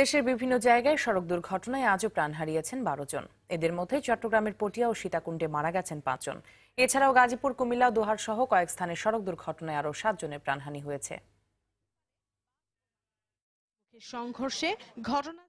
দেশের বিভিন্ন জায়গায় সড়ক দুর্ঘটনায় আজও প্রাণ হারিয়েছেন বারো জন এদের মধ্যে চট্টগ্রামের পটিয়া ও সীতাকুণ্ডে মারা গেছেন পাঁচজন এছাড়াও গাজীপুর কুমিল্লা দোহার সহ কয়েক স্থানে সড়ক দুর্ঘটনায় আরও সাতজনের প্রাণহানি হয়েছে সংঘর্ষে ঘটনা